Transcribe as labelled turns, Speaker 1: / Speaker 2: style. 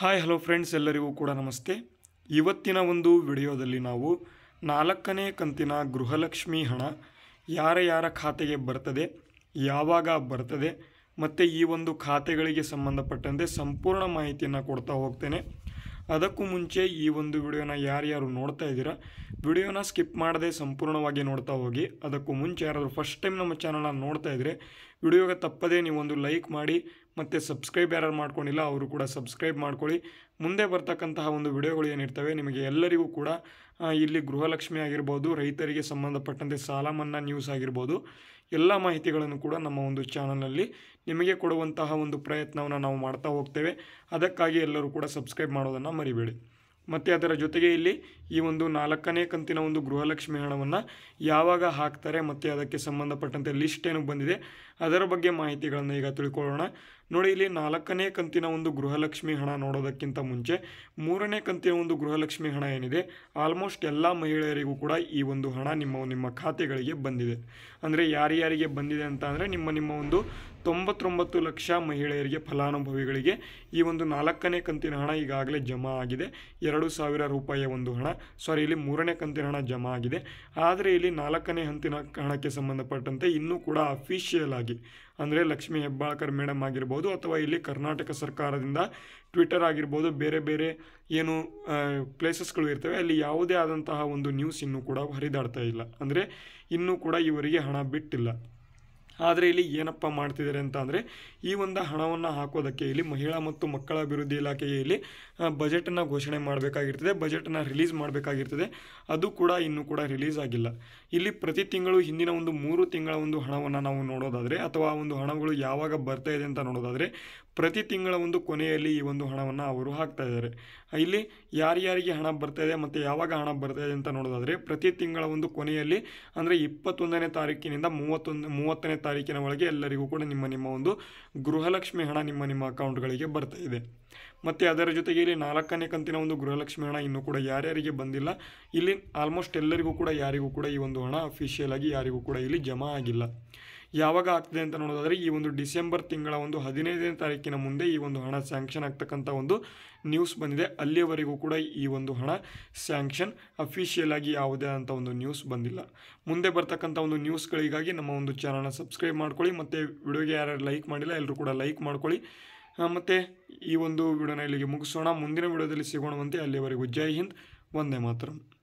Speaker 1: hi hello friends ಎಲ್ಲರಿಗೂ ಕೂಡ ನಮಸ್ತೆ ಇವತ್ತಿನ ಒಂದು ವಿಡಿಯೋದಲ್ಲಿ ನಾವು ನಾಲ್ಕನೇ ಕಂತಿನ ಗೃಹಲಕ್ಷ್ಮಿ ಹಣ ಯಾರ ಯಾರ ಖಾತೆಗೆ ಬರ್ತದೆ ಯಾವಾಗ ಬರ್ತದೆ ಮತ್ತು ಈ ಒಂದು ಖಾತೆಗಳಿಗೆ ಸಂಬಂಧಪಟ್ಟಂತೆ ಸಂಪೂರ್ಣ ಮಾಹಿತಿಯನ್ನು ಕೊಡ್ತಾ ಹೋಗ್ತೇನೆ ಅದಕ್ಕೂ ಮುಂಚೆ ಈ ಒಂದು ವಿಡಿಯೋನ ಯಾರ್ಯಾರು ನೋಡ್ತಾ ಇದ್ದೀರಾ ವಿಡಿಯೋನ ಸ್ಕಿಪ್ ಮಾಡದೆ ಸಂಪೂರ್ಣವಾಗಿ ನೋಡ್ತಾ ಹೋಗಿ ಅದಕ್ಕೂ ಮುಂಚೆ ಯಾರಾದರೂ ಫಸ್ಟ್ ಟೈಮ್ ನಮ್ಮ ಚಾನಲನ್ನು ನೋಡ್ತಾ ಇದ್ದರೆ ವಿಡಿಯೋಗೆ ತಪ್ಪದೇ ನೀವೊಂದು ಲೈಕ್ ಮಾಡಿ ಮತ್ತು ಸಬ್ಸ್ಕ್ರೈಬ್ ಯಾರು ಮಾಡ್ಕೊಂಡಿಲ್ಲ ಅವರು ಕೂಡ ಸಬ್ಸ್ಕ್ರೈಬ್ ಮಾಡ್ಕೊಳ್ಳಿ ಮುಂದೆ ಬರ್ತಕ್ಕಂತಹ ಒಂದು ವಿಡಿಯೋಗಳು ಏನಿರ್ತವೆ ನಿಮಗೆ ಎಲ್ಲರಿಗೂ ಕೂಡ ಇಲ್ಲಿ ಗೃಹಲಕ್ಷ್ಮಿ ಆಗಿರ್ಬೋದು ರೈತರಿಗೆ ಸಂಬಂಧಪಟ್ಟಂತೆ ಸಾಲ ಮನ್ನಾ ನ್ಯೂಸ್ ಆಗಿರ್ಬೋದು ಎಲ್ಲ ಮಾಹಿತಿಗಳನ್ನು ಕೂಡ ನಮ್ಮ ಒಂದು ಚಾನಲಲ್ಲಿ ನಿಮಗೆ ಕೊಡುವಂತಹ ಒಂದು ಪ್ರಯತ್ನವನ್ನು ನಾವು ಮಾಡ್ತಾ ಹೋಗ್ತೇವೆ ಅದಕ್ಕಾಗಿ ಎಲ್ಲರೂ ಕೂಡ ಸಬ್ಸ್ಕ್ರೈಬ್ ಮಾಡೋದನ್ನು ಮರಿಬೇಡಿ ಮತ್ತು ಅದರ ಜೊತೆಗೆ ಇಲ್ಲಿ ಈ ಒಂದು ನಾಲ್ಕನೇ ಕಂತಿನ ಒಂದು ಗೃಹಲಕ್ಷ್ಮಿ ಹಣವನ್ನು ಯಾವಾಗ ಹಾಕ್ತಾರೆ ಮತ್ತು ಅದಕ್ಕೆ ಸಂಬಂಧಪಟ್ಟಂತೆ ಲಿಸ್ಟ್ ಏನು ಬಂದಿದೆ ಅದರ ಬಗ್ಗೆ ಮಾಹಿತಿಗಳನ್ನು ಈಗ ತಿಳ್ಕೊಳ್ಳೋಣ ನೋಡಿ ಇಲ್ಲಿ ನಾಲ್ಕನೇ ಕಂತಿನ ಒಂದು ಗೃಹಲಕ್ಷ್ಮಿ ಹಣ ನೋಡೋದಕ್ಕಿಂತ ಮುಂಚೆ ಮೂರನೇ ಕಂತಿನ ಒಂದು ಗೃಹಲಕ್ಷ್ಮಿ ಹಣ ಏನಿದೆ ಆಲ್ಮೋಸ್ಟ್ ಎಲ್ಲ ಮಹಿಳೆಯರಿಗೂ ಕೂಡ ಈ ಒಂದು ಹಣ ನಿಮ್ಮ ನಿಮ್ಮ ಖಾತೆಗಳಿಗೆ ಬಂದಿದೆ ಅಂದರೆ ಯಾರ್ಯಾರಿಗೆ ಬಂದಿದೆ ಅಂತ ಅಂದರೆ ನಿಮ್ಮ ನಿಮ್ಮ ಒಂದು ತೊಂಬತ್ತೊಂಬತ್ತು ಲಕ್ಷ ಮಹಿಳೆಯರಿಗೆ ಫಲಾನುಭವಿಗಳಿಗೆ ಈ ಒಂದು ನಾಲ್ಕನೇ ಕಂತಿನ ಹಣ ಈಗಾಗಲೇ ಜಮಾ ಆಗಿದೆ ಎರಡು ಸಾವಿರ ರೂಪಾಯಿಯ ಒಂದು ಹಣ ಸಾರಿ ಇಲ್ಲಿ ಮೂರನೇ ಕಂತಿನ ಹಣ ಜಮಾ ಆಗಿದೆ ಆದರೆ ಇಲ್ಲಿ ನಾಲ್ಕನೇ ಹಂತಿನ ಹಣಕ್ಕೆ ಸಂಬಂಧಪಟ್ಟಂತೆ ಇನ್ನೂ ಕೂಡ ಅಫಿಷಿಯಲ್ ಆಗಿ ಅಂದರೆ ಲಕ್ಷ್ಮೀ ಹೆಬ್ಬಾಳ್ಕರ್ ಮೇಡಮ್ ಆಗಿರ್ಬೋದು ಅಥವಾ ಇಲ್ಲಿ ಕರ್ನಾಟಕ ಸರ್ಕಾರದಿಂದ ಟ್ವಿಟರ್ ಆಗಿರ್ಬೋದು ಬೇರೆ ಬೇರೆ ಏನು ಪ್ಲೇಸಸ್ಗಳು ಇರ್ತವೆ ಅಲ್ಲಿ ಯಾವುದೇ ಆದಂತಹ ಒಂದು ನ್ಯೂಸ್ ಇನ್ನೂ ಕೂಡ ಹರಿದಾಡ್ತಾ ಇಲ್ಲ ಅಂದರೆ ಇನ್ನೂ ಕೂಡ ಇವರಿಗೆ ಹಣ ಬಿಟ್ಟಿಲ್ಲ ಆದರೆ ಇಲ್ಲಿ ಏನಪ್ಪ ಮಾಡ್ತಿದ್ದಾರೆ ಅಂತ ಅಂದರೆ ಈ ಒಂದು ಹಣವನ್ನು ಹಾಕೋದಕ್ಕೆ ಇಲ್ಲಿ ಮಹಿಳಾ ಮತ್ತು ಮಕ್ಕಳ ಅಭಿವೃದ್ಧಿ ಇಲಾಖೆಗೆ ಇಲ್ಲಿ ಬಜೆಟನ್ನು ಘೋಷಣೆ ಮಾಡಬೇಕಾಗಿರ್ತದೆ ಬಜೆಟನ್ನು ರಿಲೀಸ್ ಮಾಡಬೇಕಾಗಿರ್ತದೆ ಅದು ಕೂಡ ಇನ್ನೂ ಕೂಡ ರಿಲೀಸ್ ಆಗಿಲ್ಲ ಇಲ್ಲಿ ಪ್ರತಿ ತಿಂಗಳು ಹಿಂದಿನ ಒಂದು ಮೂರು ತಿಂಗಳ ಒಂದು ಹಣವನ್ನು ನಾವು ನೋಡೋದಾದರೆ ಅಥವಾ ಒಂದು ಹಣಗಳು ಯಾವಾಗ ಬರ್ತಾ ಇದೆ ಅಂತ ನೋಡೋದಾದರೆ ಪ್ರತಿ ತಿಂಗಳ ಒಂದು ಕೊನೆಯಲ್ಲಿ ಈ ಒಂದು ಹಣವನ್ನು ಅವರು ಹಾಕ್ತಾ ಇದ್ದಾರೆ ಇಲ್ಲಿ ಯಾರ್ಯಾರಿಗೆ ಹಣ ಬರ್ತಾ ಇದೆ ಮತ್ತು ಯಾವಾಗ ಹಣ ಬರ್ತಾ ಇದೆ ಅಂತ ನೋಡೋದಾದರೆ ಪ್ರತಿ ತಿಂಗಳ ಒಂದು ಕೊನೆಯಲ್ಲಿ ಅಂದರೆ ಇಪ್ಪತ್ತೊಂದನೇ ತಾರೀಕಿನಿಂದ ಮೂವತ್ತೊಂದು ಮೂವತ್ತನೇ ತಾರೀಕಿನ ಒಳಗೆ ಎಲ್ಲರಿಗೂ ಕೂಡ ನಿಮ್ಮ ನಿಮ್ಮ ಒಂದು ಗೃಹಲಕ್ಷ್ಮಿ ಹಣ ನಿಮ್ಮ ನಿಮ್ಮ ಅಕೌಂಟ್ಗಳಿಗೆ ಬರ್ತಾ ಇದೆ ಮತ್ತು ಅದರ ಜೊತೆಗೆ ಇಲ್ಲಿ ನಾಲ್ಕನೇ ಕಂತಿನ ಒಂದು ಗೃಹಲಕ್ಷ್ಮಿ ಹಣ ಇನ್ನೂ ಕೂಡ ಯಾರ್ಯಾರಿಗೆ ಬಂದಿಲ್ಲ ಇಲ್ಲಿ ಆಲ್ಮೋಸ್ಟ್ ಎಲ್ಲರಿಗೂ ಕೂಡ ಯಾರಿಗೂ ಕೂಡ ಈ ಒಂದು ಹಣ ಅಫಿಷಿಯಲ್ ಆಗಿ ಯಾರಿಗೂ ಕೂಡ ಇಲ್ಲಿ ಜಮಾ ಆಗಿಲ್ಲ ಯಾವಾಗ ಆಗ್ತದೆ ಅಂತ ನೋಡೋದಾದರೆ ಈ ಒಂದು ಡಿಸೆಂಬರ್ ತಿಂಗಳ ಒಂದು ಹದಿನೈದನೇ ತಾರೀಕಿನ ಮುಂದೆ ಈ ಒಂದು ಹಣ ಸ್ಯಾಂಕ್ಷನ್ ಆಗ್ತಕ್ಕಂಥ ಒಂದು ನ್ಯೂಸ್ ಬಂದಿದೆ ಅಲ್ಲಿಯವರೆಗೂ ಕೂಡ ಈ ಒಂದು ಹಣ ಸ್ಯಾಂಕ್ಷನ್ ಅಫಿಷಿಯಲ್ ಆಗಿ ಯಾವುದೇ ಅಂತ ಒಂದು ನ್ಯೂಸ್ ಬಂದಿಲ್ಲ ಮುಂದೆ ಬರ್ತಕ್ಕಂಥ ಒಂದು ನ್ಯೂಸ್ಗಳಿಗಾಗಿ ನಮ್ಮ ಒಂದು ಚಾನಲ್ನ ಸಬ್ಸ್ಕ್ರೈಬ್ ಮಾಡ್ಕೊಳ್ಳಿ ಮತ್ತು ವಿಡಿಯೋಗೆ ಯಾರ್ಯಾರು ಲೈಕ್ ಮಾಡಿಲ್ಲ ಎಲ್ಲರೂ ಕೂಡ ಲೈಕ್ ಮಾಡ್ಕೊಳ್ಳಿ ಮತ್ತು ಈ ಒಂದು ವಿಡಿಯೋನ ಇಲ್ಲಿಗೆ ಮುಗಿಸೋಣ ಮುಂದಿನ ವಿಡಿಯೋದಲ್ಲಿ ಸಿಗೋಣವಂತೆ ಅಲ್ಲಿಯವರೆಗೂ ಜೈ ಹಿಂದ್ ಒಂದೇ ಮಾತ್ರ